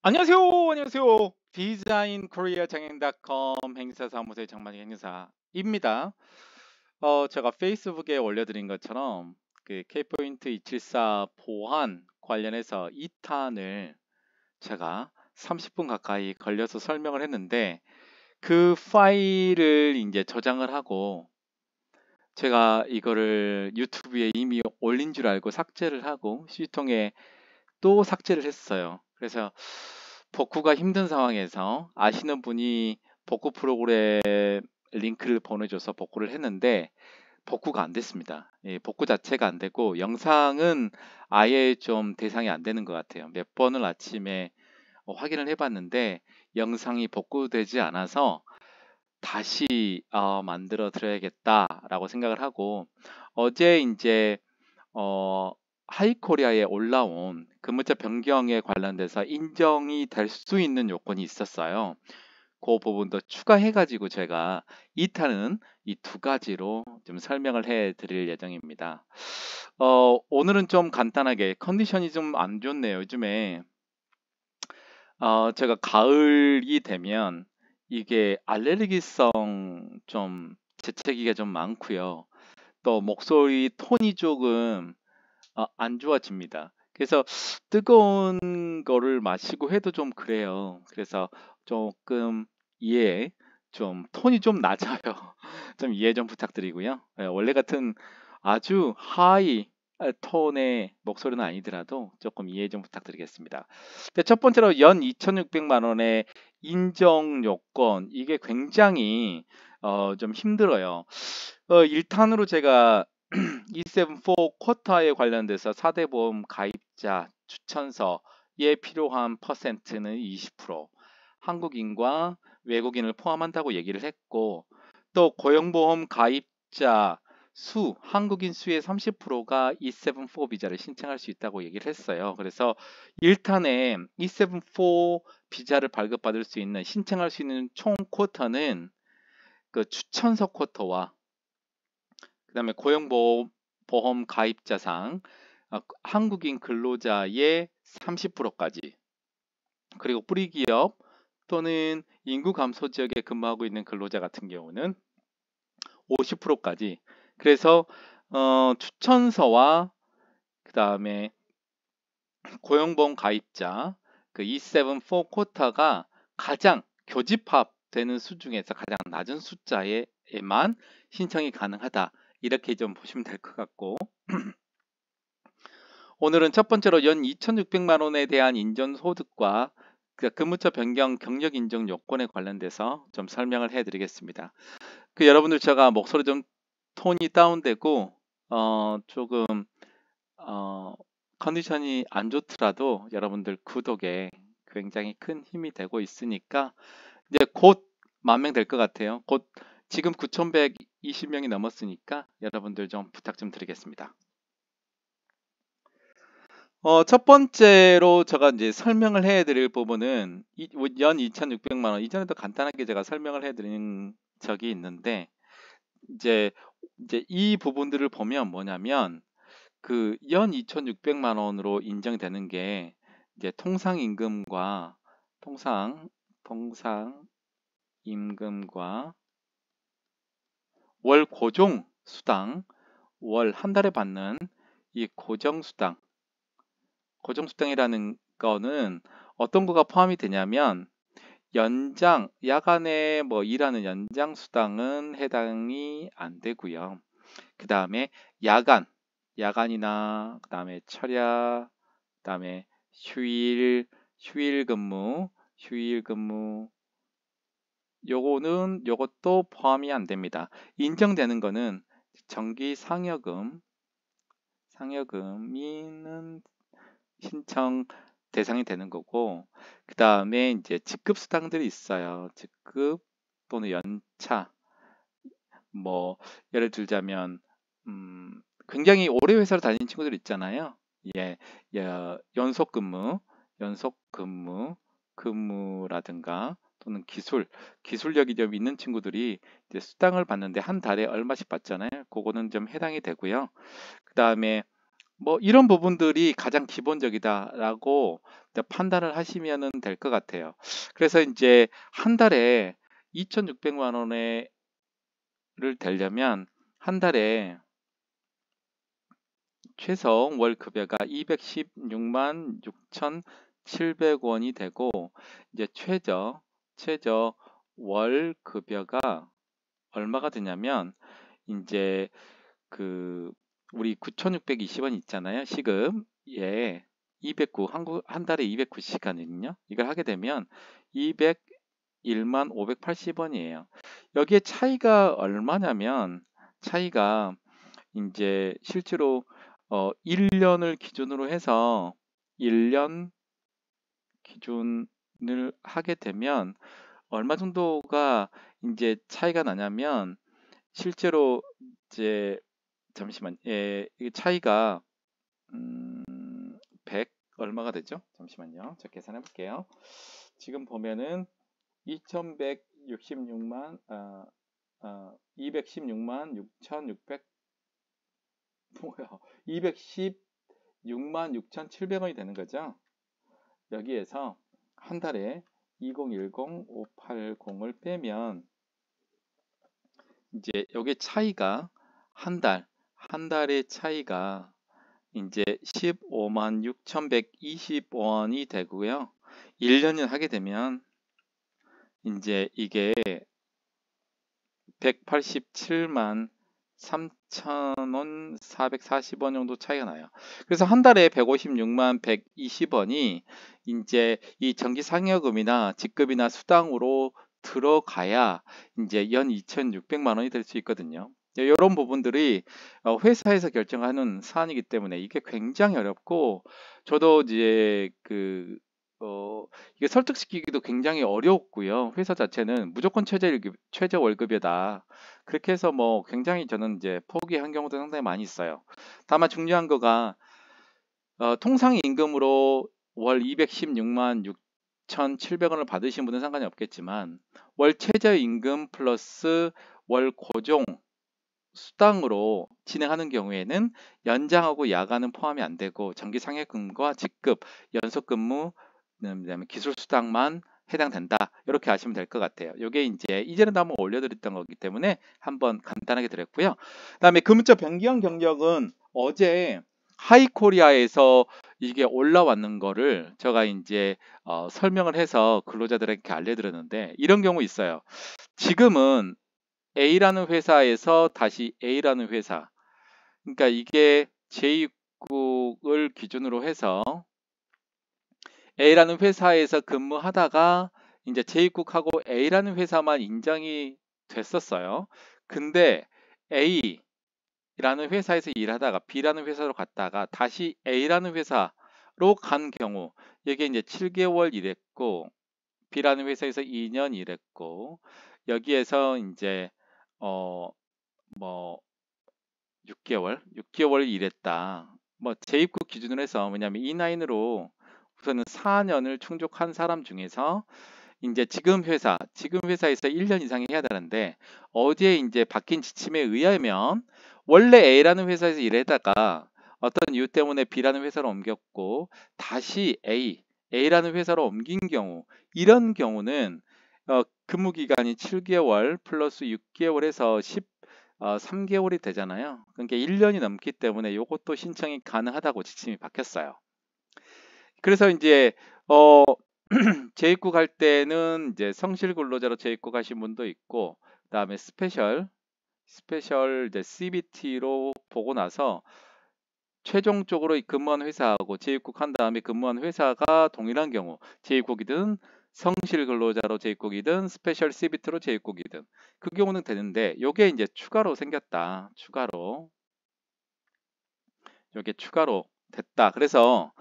안녕하세요. 안녕하세요. 디자인 코리아 장행닷컴 행사사무소의 장만희 행사입니다. 어, 제가 페이스북에 올려드린 것처럼 그 K포인트 274 보안 관련해서 2탄을 제가 30분 가까이 걸려서 설명을 했는데 그 파일을 이제 저장을 하고 제가 이거를 유튜브에 이미 올린 줄 알고 삭제를 하고 시통에 또 삭제를 했어요. 그래서 복구가 힘든 상황에서 아시는 분이 복구 프로그램 링크를 보내줘서 복구를 했는데 복구가 안 됐습니다. 예, 복구 자체가 안 되고 영상은 아예 좀 대상이 안 되는 것 같아요. 몇 번을 아침에 확인을 해봤는데 영상이 복구되지 않아서 다시 어, 만들어 드려야겠다라고 생각을 하고 어제 이제 어, 하이코리아에 올라온 근무자 그 변경에 관련돼서 인정이 될 수 있는 요건이 있었어요. 그 부분도 추가해가지고 제가 2탄은 이 두 가지로 좀 설명을 해 드릴 예정입니다. 어, 오늘은 좀 간단하게 컨디션이 좀 안 좋네요. 요즘에 어, 제가 가을이 되면 이게 알레르기성 좀 재채기가 좀 많고요. 또 목소리 톤이 조금 어, 안 좋아집니다. 그래서 뜨거운 거를 마시고 해도 좀 그래요. 그래서 조금 이해 예, 좀 톤이 좀 낮아요. 좀 이해 좀 부탁드리고요. 예, 원래 같은 아주 하이 아, 톤의 목소리는 아니더라도 조금 이해 좀 부탁드리겠습니다. 첫 번째로 연 2,600만 원의 인정 요건 이게 굉장히 어, 좀 힘들어요. 어, 1탄으로 제가 E74 쿼터에 관련돼서 4대 보험 가입자 추천서에 필요한 퍼센트는 20% 한국인과 외국인을 포함한다고 얘기를 했고 또 고용보험 가입자 수, 한국인 수의 30%가 E74 비자를 신청할 수 있다고 얘기를 했어요. 그래서 1탄에 E74 비자를 발급받을 수 있는, 신청할 수 있는 총 쿼터는 그 추천서 쿼터와 그 다음에 고용보험 가입자상 어, 한국인 근로자의 30%까지 그리고 뿌리기업 또는 인구 감소 지역에 근무하고 있는 근로자 같은 경우는 50%까지 그래서 어, 추천서와 그 다음에 고용보험 가입자 그 E74 쿼터가 가장 교집합 되는 수 중에서 가장 낮은 숫자에만 신청이 가능하다 이렇게 좀 보시면 될 것 같고 오늘은 첫 번째로 연 2,600만 원에 대한 인전 소득과 그 근무처 변경 경력 인정 요건에 관련돼서 좀 설명을 해드리겠습니다. 그 여러분들 제가 목소리 좀 톤이 다운되고 어 조금 어 컨디션이 안 좋더라도 여러분들 구독에 굉장히 큰 힘이 되고 있으니까 이제 곧 만명 될 것 같아요. 곧 지금 9,100 20명이 넘었으니까 여러분들 좀 부탁 좀 드리겠습니다. 어, 첫 번째로 제가 이제 설명을 해드릴 부분은 연 2,600만 원 이전에도 간단하게 제가 설명을 해드린 적이 있는데 이제 이제 이 부분들을 보면 뭐냐면 그 연 2,600만 원으로 인정되는 게 이제 통상 임금과 통상 통상 임금과 월 고정 수당, 월 한 달에 받는 이 고정 수당, 고정 수당이라는 거는 어떤 거가 포함이 되냐면 연장, 야간에 뭐 일하는 연장 수당은 해당이 안 되고요. 그 다음에 야간, 야간이나 그 다음에 철야, 그 다음에 휴일, 휴일 근무, 휴일 근무, 요거는 요것도 포함이 안 됩니다. 인정되는 거는 정기 상여금 상여금이는 신청 대상이 되는 거고 그 다음에 이제 직급 수당들이 있어요. 직급 또는 연차 뭐 예를 들자면 음 굉장히 오래 회사를 다니는 친구들 있잖아요. 예, 연속 근무, 연속 근무, 근무라든가 또는 기술, 기술력이 좀 있는 친구들이 이제 수당을 받는데 한 달에 얼마씩 받잖아요. 그거는 좀 해당이 되고요. 그 다음에 뭐 이런 부분들이 가장 기본적이다라고 판단을 하시면 될 것 같아요. 그래서 이제 한 달에 2,600만 원을 되려면 한 달에 최소월 급여가 216만 6,700원이 되고 이제 최저 최저 월 급여가 얼마가 되냐면 이제 그 우리 9,620원 있잖아요. 시급. 예. 209 한국 한 달에 209시간은요. 이 이걸 하게 되면 201만 580원이에요. 여기에 차이가 얼마냐면 차이가 이제 실제로 어 1년을 기준으로 해서 1년 기준 을 하게 되면 얼마 정도가 이제 차이가 나냐면 실제로 이제 잠시만 예, 이게 차이가 음, 100 얼마가 되죠? 잠시만요. 저 계산해 볼게요. 지금 보면은 2166만 아, 아 216만 6600 뭐야 216만 6700원이 되는 거죠. 여기에서 한 달에 2010580을 빼면 이제 여기 차이가 한 달, 한 달의 차이가 이제 1 5 6 1 2 5원이 되고요. 1년을 하게 되면 이제 이게 187만 3,000원, 440원 정도 차이가 나요. 그래서 한 달에 156만 120원이 이제 이 정기 상여금이나 직급이나 수당으로 들어가야 이제 연 2,600만 원이 될 수 있거든요. 이런 네, 부분들이 어, 회사에서 결정하는 사안이기 때문에 이게 굉장히 어렵고 저도 이제 그 어, 이게 설득시키기도 굉장히 어렵고요. 회사 자체는 무조건 최저, 일급, 최저 월급이다. 그렇게 해서 뭐 굉장히 저는 이제 포기한 경우도 상당히 많이 있어요. 다만 중요한 거가 어, 통상 임금으로 월 216만 6,700원을 받으신 분은 상관이 없겠지만 월 최저 임금 플러스 월 고정 수당으로 진행하는 경우에는 연장하고 야간은 포함이 안 되고 정기 상해금과 직급, 연속 근무, 뭐냐면 기술 수당만 해당된다 이렇게 아시면 될 것 같아요. 이게 이제 이전에도 한번 올려드렸던 거기 때문에 한번 간단하게 드렸고요. 그다음에 금문자 그 변경 경력은 어제 하이코리아에서 이게 올라왔는 거를 제가 이제 어, 설명을 해서 근로자들에게 알려드렸는데 이런 경우 있어요. 지금은 A라는 회사에서 다시 A라는 회사 그러니까 이게 제2국을 기준으로 해서 A라는 회사에서 근무하다가 이제 재입국하고 A라는 회사만 인정이 됐었어요. 근데 A라는 회사에서 일하다가 B라는 회사로 갔다가 다시 A라는 회사로 간 경우 여기 이제 7개월 일했고 B라는 회사에서 2년 일했고 여기에서 이제 어 뭐 6개월, 6개월 일했다. 뭐 재입국 기준으로 해서 왜냐면 E9으로 우선은 4년을 충족한 사람 중에서 이제 지금 회사, 지금 회사에서 1년 이상 해야 되는데 어디 이제 바뀐 지침에 의하면 원래 A라는 회사에서 일했다가 어떤 이유 때문에 B라는 회사로 옮겼고 다시 A, A라는 회사로 옮긴 경우 이런 경우는 어, 근무 기간이 7개월 플러스 6개월에서 10 어, 3개월이 되잖아요. 그러니까 1년이 넘기 때문에 이것도 신청이 가능하다고 지침이 바뀌었어요. 그래서 이제 어 재입국 할 때는 이제 성실 근로자로 재입국 하신 분도 있고 그다음에 스페셜 스페셜 이제 CBT로 보고 나서 최종적으로 근무한 회사하고 재입국한 다음에 근무한 회사가 동일한 경우 재입국이든 성실 근로자로 재입국이든 스페셜 CBT로 재입국이든 그 경우는 되는데 요게 이제 추가로 생겼다. 추가로. 요게 추가로 됐다. 그래서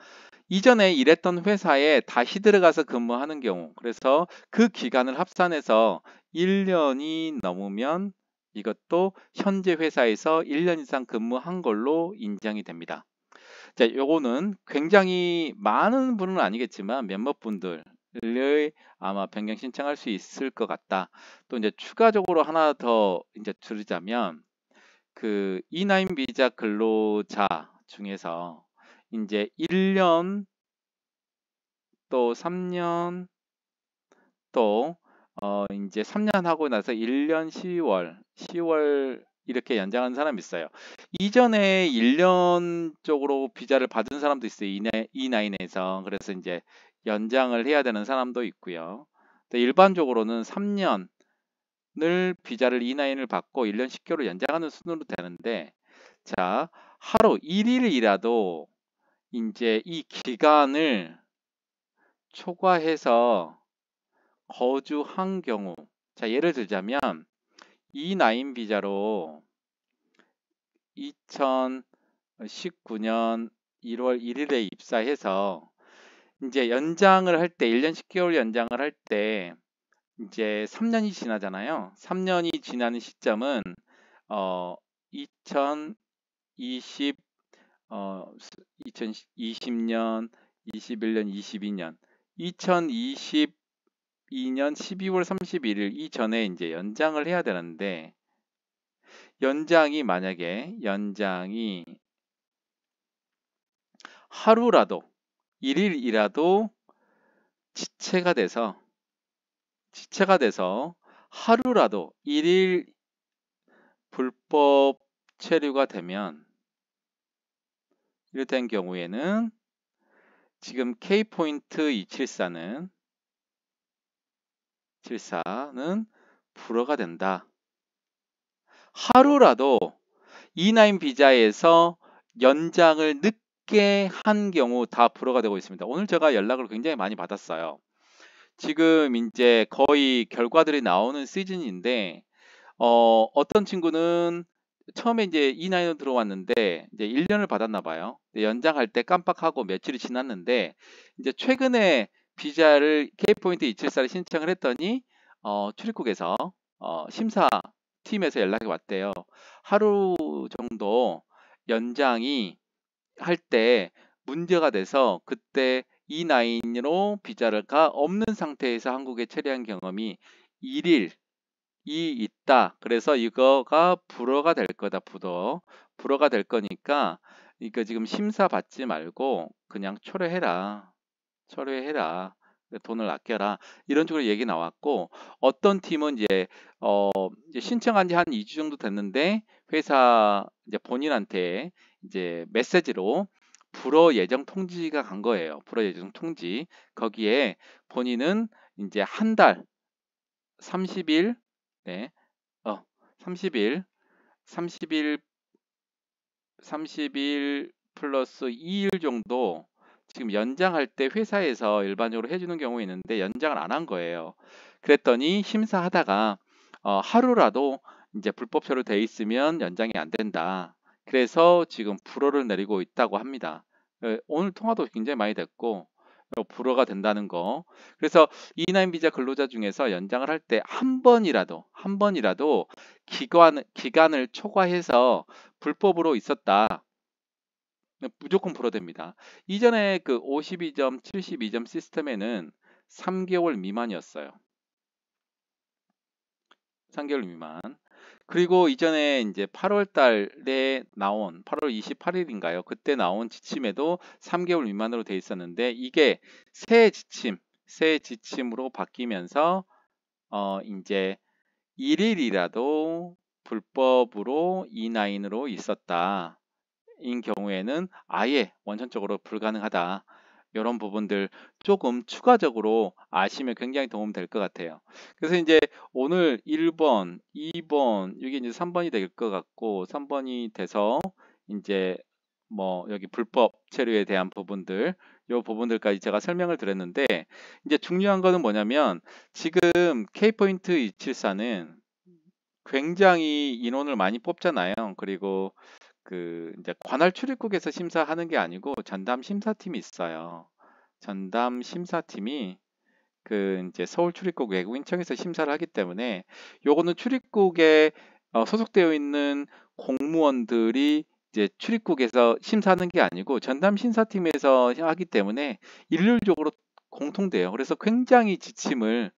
이전에 일했던 회사에 다시 들어가서 근무하는 경우 그래서 그 기간을 합산해서 1년이 넘으면 이것도 현재 회사에서 1년 이상 근무한 걸로 인정이 됩니다. 자, 요거는 굉장히 많은 분은 아니겠지만 몇몇 분들 을 아마 변경 신청할 수 있을 것 같다. 또 이제 추가적으로 하나 더 이제 줄이자면 그 E9 비자 근로자 중에서 이제 1년 또 3년 또 어, 이제 3년 하고 나서 1년 10월, 10월 이렇게 연장한 사람 있어요. 이전에 1년 쪽으로 비자를 받은 사람도 있어요. E9에서. 그래서 이제 연장을 해야 되는 사람도 있고요. 일반적으로는 3년을 비자를 E9을 받고 1년 10개월을 연장하는 순으로 되는데 자, 하루 1일이라도 이제 이 기간을 초과해서 거주한 경우 자 예를 들자면 이나9 비자로 2019년 1월 1일에 입사해서 이제 연장을 할 때 1년 10개월 연장을 할 때 이제 3년이 지나잖아요. 3년이 지나는 시점은 어2020 어, 2020년, 21년, 22년, 2022년 12월 31일 이전에 이제 연장을 해야 되는데 연장이 만약에 연장이 하루라도 일일이라도 지체가 돼서 지체가 돼서 하루라도 일일 불법 체류가 되면 이럴 된 경우에는 지금 K 포인트 274는 74는 불어가 된다. 하루라도 E9 비자에서 연장을 늦게 한 경우 다 불어가 되고 있습니다. 오늘 제가 연락을 굉장히 많이 받았어요. 지금 이제 거의 결과들이 나오는 시즌인데 어, 어떤 친구는 처음에 이제 이나이로 들어왔는데 이제 1년을 받았나 봐요. 연장할 때 깜빡하고 며칠이 지났는데 이제 최근에 비자를 K포인트 274를 신청을 했더니 어, 출입국에서 어, 심사 팀에서 연락이 왔대요. 하루 정도 연장이 할 때 문제가 돼서 그때 E9으로 비자가 없는 상태에서 한국에 체류한 경험이 1일 이 있다. 그래서 이거가 불어가 될 거다. 불어. 불어가 될 거니까 그러니까 지금 심사 받지 말고 그냥 철회해라. 철회해라. 돈을 아껴라. 이런 쪽으로 얘기 나왔고 어떤 팀은 이제 어 이제 신청한 지 한 2주 정도 됐는데 회사 이제 본인한테 이제 메시지로 불어 예정 통지가 간 거예요. 불어 예정 통지. 거기에 본인은 이제 한 달 30일 네. 어, 30일. 30일 30일 플러스 2일 정도 지금 연장할 때 회사에서 일반적으로 해주는 경우 있는데 연장을 안 한 거예요. 그랬더니 심사하다가 어, 하루라도 이제 불법처로 돼 있으면 연장이 안 된다. 그래서 지금 불어를 내리고 있다고 합니다. 어, 오늘 통화도 굉장히 많이 됐고 불허가 된다는 거. 그래서 E9 비자 근로자 중에서 연장을 할 때 한 번이라도 한 번이라도 기간 기간을 초과해서 불법으로 있었다. 무조건 불허됩니다. 이전에 그 52점, 72점 시스템에는 3개월 미만이었어요. 3개월 미만. 그리고 이전에 이제 8월 달에 나온 8월 28일인가요? 그때 나온 지침에도 3개월 미만으로 돼 있었는데 이게 새 지침, 새 지침으로 바뀌면서 어 이제 1일이라도 불법으로 E9으로 있었다. 인 경우에는 아예 원천적으로 불가능하다. 이런 부분들 조금 추가적으로 아시면 굉장히 도움 될것 같아요. 그래서 이제 오늘 1번, 2번, 이게 이제 3번이 될 것 같고 3번이 돼서 이제 뭐 여기 불법 체류에 대한 부분들 이 부분들까지 제가 설명을 드렸는데 이제 중요한 거는 뭐냐면 지금 K포인트 274는 굉장히 인원을 많이 뽑잖아요. 그리고 그 이제 관할 출입국에서 심사하는 게 아니고 전담 심사팀이 있어요. 전담 심사팀이 그 이제 서울 출입국 외국인청에서 심사를 하기 때문에 요거는 출입국에 어, 소속되어 있는 공무원들이 이제 출입국에서 심사하는 게 아니고 전담 심사팀에서 하기 때문에 일률적으로 공통돼요. 그래서 굉장히 지침을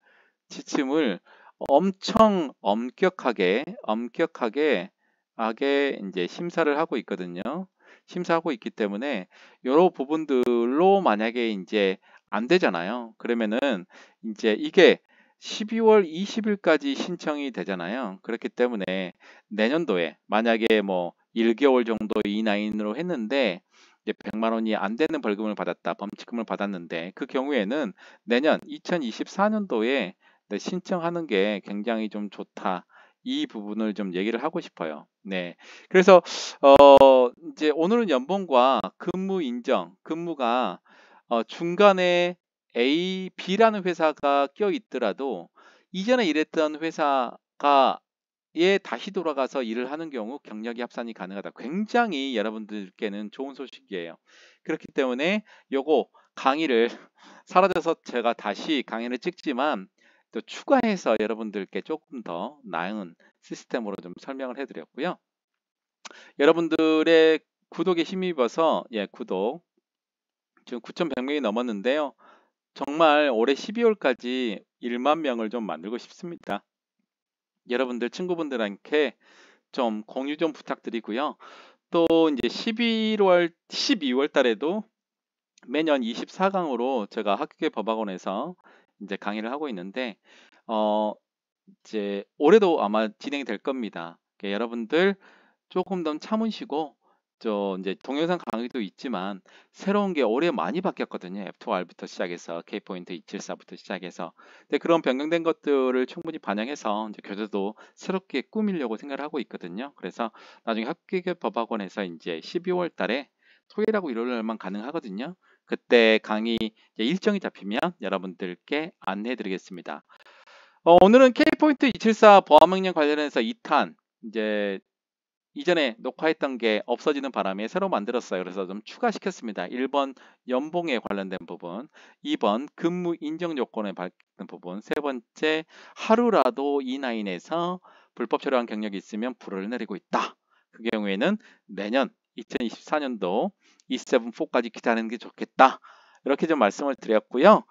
지침을 엄청 엄격하게 엄격하게 악의 이제 심사를 하고 있거든요. 심사하고 있기 때문에 여러 부분들로 만약에 이제 안 되잖아요. 그러면은 이제 이게 12월 20일까지 신청이 되잖아요. 그렇기 때문에 내년도에 만약에 뭐 1개월 정도 이나인으로 했는데 이제 100만 원이 안 되는 벌금을 받았다. 범칙금을 받았는데 그 경우에는 내년 2024년도에 신청하는 게 굉장히 좀 좋다. 이 부분을 좀 얘기를 하고 싶어요. 네. 그래서 어 이제 오늘은 연봉과 근무 인정, 근무가 어 중간에 A, B라는 회사가 껴 있더라도 이전에 일했던 회사가 에 다시 돌아가서 일을 하는 경우 경력이 합산이 가능하다. 굉장히 여러분들께는 좋은 소식이에요. 그렇기 때문에 요거 강의를 사라져서 제가 다시 강의를 찍지만 또 추가해서 여러분들께 조금 더 나은 시스템으로 좀 설명을 해드렸고요. 여러분들의 구독에 힘입어서 예 구독 지금 9,100명이 넘었는데요. 정말 올해 12월까지 1만 명을 좀 만들고 싶습니다. 여러분들 친구분들한테 좀 공유 좀 부탁드리고요. 또 이제 11월 12월 달에도 매년 24강으로 제가 학교 법학원에서 이제 강의를 하고 있는데 어 이제 올해도 아마 진행이 될 겁니다. 그러니까 여러분들 조금 더 참으시고 저 이제 동영상 강의도 있지만 새로운 게 올해 많이 바뀌었거든요. F2R부터 시작해서 K포인트 274부터 시작해서 근데 그런 변경된 것들을 충분히 반영해서 이제 교재도 새롭게 꾸미려고 생각을 하고 있거든요. 그래서 나중에 합격법학원에서 이제 12월 달에 토요일하고 일요일만 가능하거든요. 그때 강의 일정이 잡히면 여러분들께 안내해 드리겠습니다. 어, 오늘은 K포인트 274 보안명령 관련해서 2탄 이제 이전에 녹화했던 게 없어지는 바람에 새로 만들었어요. 그래서 좀 추가시켰습니다. 1번 연봉에 관련된 부분, 2번 근무 인정 요건에 밝는 부분, 세 번째 하루라도 E9에서 불법 촬영한 경력이 있으면 불을 내리고 있다. 그 경우에는 내년 2024년도 274까지 기다리는 게 좋겠다. 이렇게 좀 말씀을 드렸고요.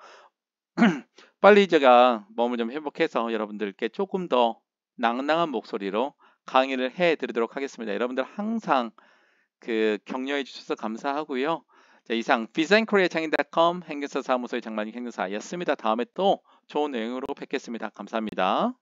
빨리 제가 몸을 좀 회복해서 여러분들께 조금 더 낭낭한 목소리로 강의를 해 드리도록 하겠습니다. 여러분들 항상 그 격려해 주셔서 감사하고요. 자, 이상 비센코리아 장인닷컴 행교사 사무소의 장만익 행교사였습니다. 다음에 또 좋은 내용으로 뵙겠습니다. 감사합니다.